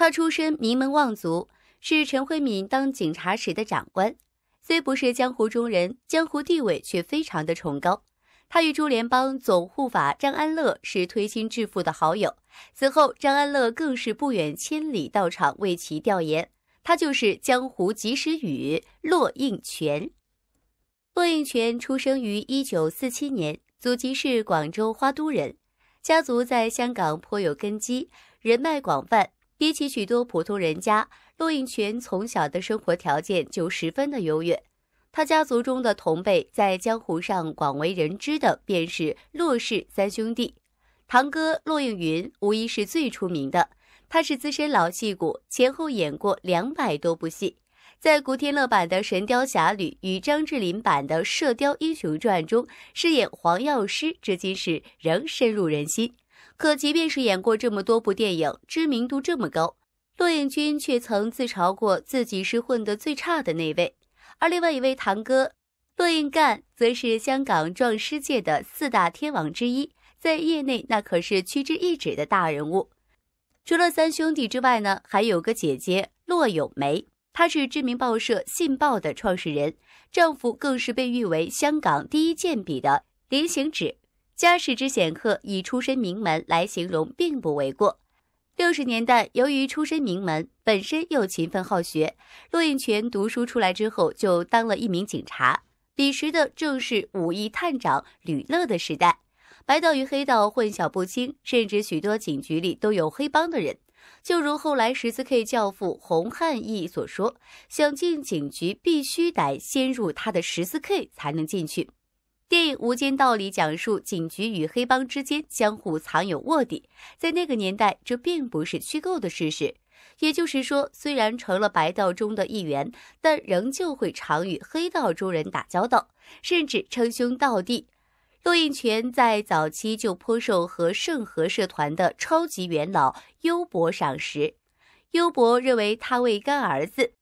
他出身名门望族，是陈慧敏当警察时的长官，虽不是江湖中人，江湖地位却非常的崇高。他与朱联邦总护法张安乐是推心置腹的好友，此后张安乐更是不远千里到场为其调研。他就是江湖及时雨骆应权。骆应权出生于一九四七年，祖籍是广州花都人，家族在香港颇有根基，人脉广泛。比起许多普通人家，骆应泉从小的生活条件就十分的优越。他家族中的同辈在江湖上广为人知的便是骆氏三兄弟，堂哥骆应云无疑是最出名的。他是资深老戏骨，前后演过两百多部戏，在古天乐版的《神雕侠侣》与张智霖版的《射雕英雄传》中饰演黄药师，这件事仍深入人心。可即便是演过这么多部电影，知名度这么高，骆应钧却曾自嘲过自己是混得最差的那位。而另外一位堂哥骆应干，则是香港壮师界的四大天王之一，在业内那可是屈指一指的大人物。除了三兄弟之外呢，还有个姐姐骆友梅，她是知名报社《信报》的创始人，丈夫更是被誉为香港第一健笔的林行止。家世之显赫，以出身名门来形容并不为过。六十年代，由于出身名门，本身又勤奋好学，骆应权读书出来之后就当了一名警察。彼时的正是武义探长吕乐的时代，白道与黑道混淆不清，甚至许多警局里都有黑帮的人。就如后来十四 K 教父洪汉义所说：“想进警局，必须得先入他的十四 K 才能进去。”电影《无间道》里讲述警局与黑帮之间相互藏有卧底，在那个年代这并不是虚构的事实。也就是说，虽然成了白道中的一员，但仍旧会常与黑道中人打交道，甚至称兄道弟。陆应泉在早期就颇受和盛和社团的超级元老优博赏识，优博认为他为干儿子。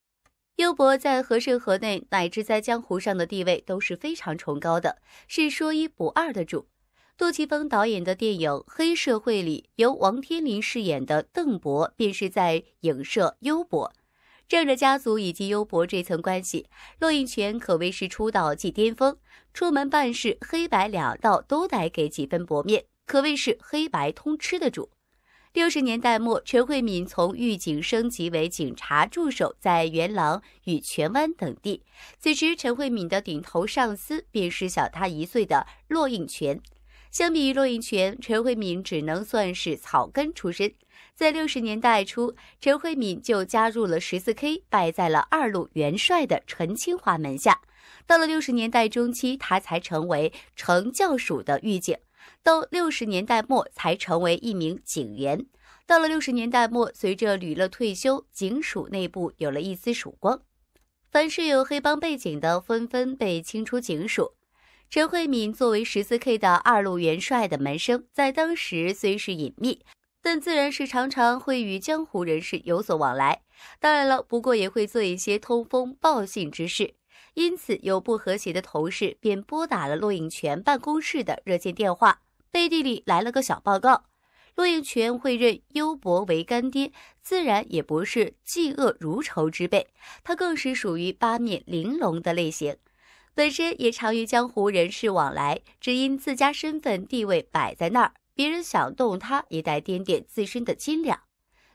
优博在和顺河内乃至在江湖上的地位都是非常崇高的，是说一不二的主。杜琪峰导演的电影《黑社会》里，由王天林饰演的邓博便是在影射优博。仗着家族以及优博这层关系，骆应泉可谓是出道即巅峰，出门办事黑白两道都得给几分薄面，可谓是黑白通吃的主。六十年代末，陈慧敏从狱警升级为警察助手，在元朗与荃湾等地。此时，陈慧敏的顶头上司便是小他一岁的骆应权。相比于骆应权，陈慧敏只能算是草根出身。在六十年代初，陈慧敏就加入了十四 K，拜在了二路元帅的陈清华门下。到了六十年代中期，他才成为城教署的狱警。到六十年代末才成为一名警员。到了六十年代末，随着吕乐退休，警署内部有了一丝曙光。凡是有黑帮背景的，纷纷被清出警署。陈慧敏作为十四 K 的二路元帅的门生，在当时虽是隐秘，但自然是常常会与江湖人士有所往来。当然了，不过也会做一些通风报信之事。因此，有不和谐的同事便拨打了骆应权办公室的热线电话，背地里来了个小报告。骆应权会认优博为干爹，自然也不是嫉恶如仇之辈，他更是属于八面玲珑的类型，本身也常与江湖人士往来，只因自家身份地位摆在那儿，别人想动他也得掂掂自身的斤两。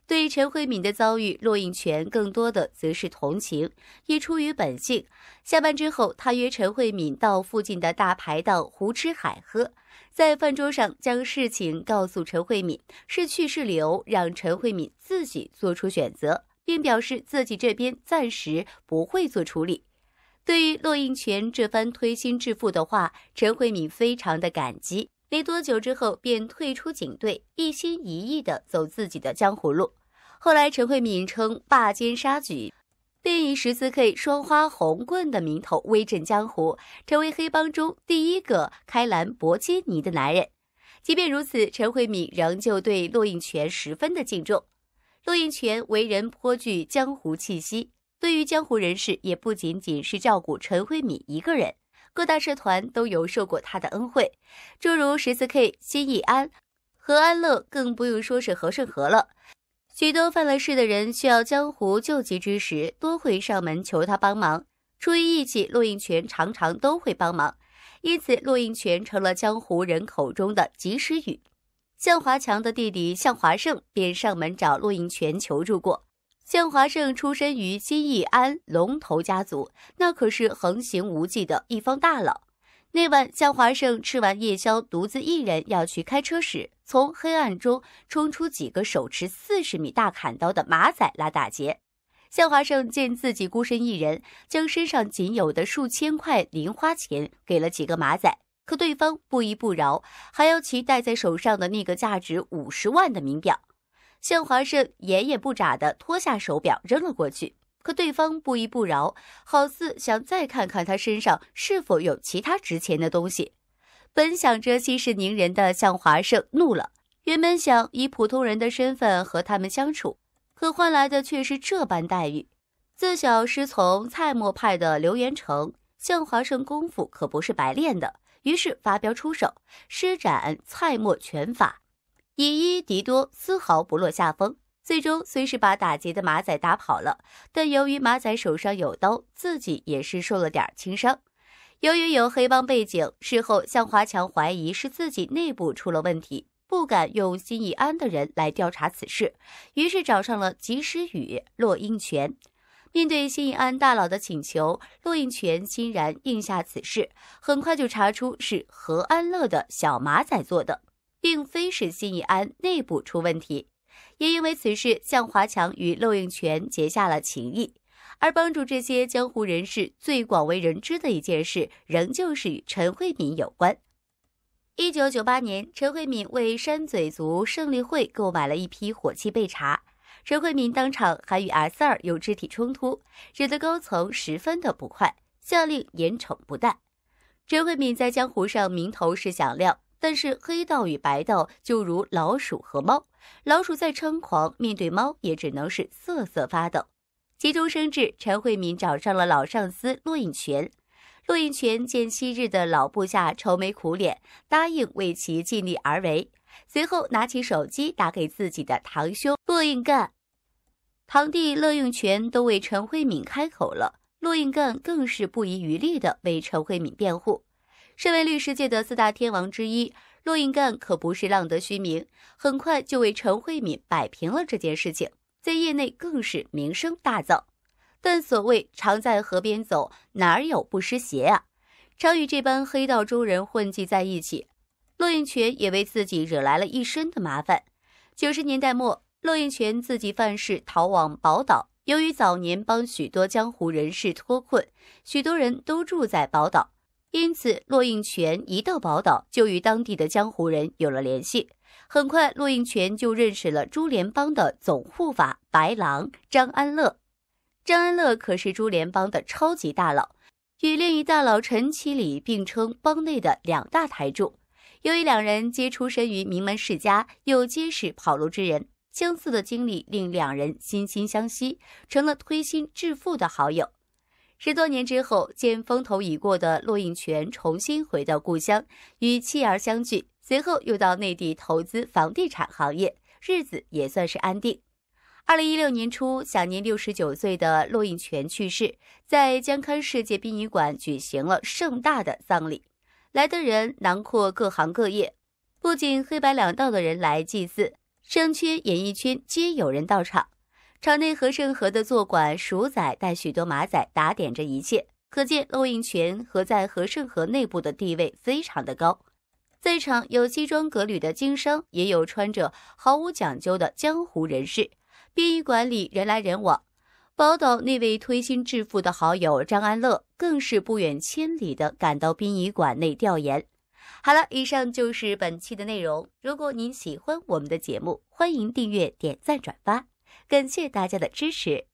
对陈慧敏的遭遇，骆应权更多的则是同情，也出于本性。下班之后，他约陈慧敏到附近的大排档胡吃海喝，在饭桌上将事情告诉陈慧敏，是去是留，让陈慧敏自己做出选择，并表示自己这边暂时不会做处理。对于骆应权这番推心置腹的话，陈慧敏非常的感激。没多久之后，便退出警队，一心一意的走自己的江湖路。后来，陈慧敏称霸奸杀局，便以十四 K 双花红棍的名头威震江湖，成为黑帮中第一个开兰博基尼的男人。即便如此，陈慧敏仍旧对骆应权十分的敬重。骆应权为人颇具江湖气息，对于江湖人士，也不仅仅是照顾陈慧敏一个人。各大社团都有受过他的恩惠，诸如十四 K、新义安、何安乐，更不用说是何顺和了。许多犯了事的人需要江湖救急之时，多会上门求他帮忙。出于义气，骆应泉常常都会帮忙，因此骆应泉成了江湖人口中的及时雨。向华强的弟弟向华胜便上门找骆应泉求助过。向华胜出身于金义安龙头家族，那可是横行无忌的一方大佬。那晚，向华胜吃完夜宵，独自一人要去开车时，从黑暗中冲出几个手持四十米大砍刀的马仔来打劫。向华胜见自己孤身一人，将身上仅有的数千块零花钱给了几个马仔，可对方不依不饶，还要其戴在手上的那个价值五十万的名表。向华胜眼也不眨地脱下手表扔了过去，可对方不依不饶，好似想再看看他身上是否有其他值钱的东西。本想着息事宁人的向华胜怒了，原本想以普通人的身份和他们相处，可换来的却是这般待遇。自小师从蔡默派的刘元成，向华胜功夫可不是白练的，于是发飙出手，施展蔡默拳法。以一敌多，丝毫不落下风。最终虽是把打劫的马仔打跑了，但由于马仔手上有刀，自己也是受了点轻伤。由于有黑帮背景，事后向华强怀疑是自己内部出了问题，不敢用新义安的人来调查此事，于是找上了及时雨骆应泉。面对新义安大佬的请求，骆应泉欣然应下此事，很快就查出是何安乐的小马仔做的。并非是新义安内部出问题，也因为此事向华强与陆应泉结下了情谊，而帮助这些江湖人士最广为人知的一件事，仍旧是与陈惠敏有关。一九九八年，陈惠敏为山嘴族胜利会购买了一批火器被查，陈惠敏当场还与 S 二有肢体冲突，惹得高层十分的不快，下令严惩不贷。陈慧敏在江湖上名头是响亮。但是黑道与白道就如老鼠和猫，老鼠再猖狂，面对猫也只能是瑟瑟发抖。急中生智，陈慧敏找上了老上司骆应全。骆应全见昔日的老部下愁眉苦脸，答应为其尽力而为。随后拿起手机打给自己的堂兄骆应干、堂弟骆应全都为陈慧敏开口了，骆应干更是不遗余力地为陈慧敏辩护。身为律师界的四大天王之一，骆应干可不是浪得虚名，很快就为陈慧敏摆平了这件事情，在业内更是名声大噪。但所谓常在河边走，哪有不湿鞋啊？常与这般黑道中人混迹在一起，骆应权也为自己惹来了一身的麻烦。九十年代末，骆应权自己犯事逃往宝岛，由于早年帮许多江湖人士脱困，许多人都住在宝岛。因此，骆应权一到宝岛，就与当地的江湖人有了联系。很快，骆应权就认识了朱联帮的总护法白狼张安乐。张安乐可是朱联帮的超级大佬，与另一大佬陈其礼并称帮内的两大台柱。由于两人皆出身于名门世家，又皆是跑路之人，相似的经历令两人惺惺相惜，成了推心置腹的好友。十多年之后，见风头已过的骆应权重新回到故乡，与妻儿相聚，随后又到内地投资房地产行业，日子也算是安定。二零一六年初，享年六十九岁的骆应权去世，在江滩世界殡仪馆举行了盛大的葬礼，来的人囊括各行各业，不仅黑白两道的人来祭祀，商圈、演艺圈皆有人到场。场内何胜和的坐馆鼠仔带许多马仔打点着一切，可见陆应泉和在何胜和内部的地位非常的高。在场有西装革履的经商，也有穿着毫无讲究的江湖人士。殡仪馆里人来人往，宝岛那位推心置腹的好友张安乐更是不远千里的赶到殡仪馆内调研。好了，以上就是本期的内容。如果您喜欢我们的节目，欢迎订阅、点赞、转发。感谢大家的支持。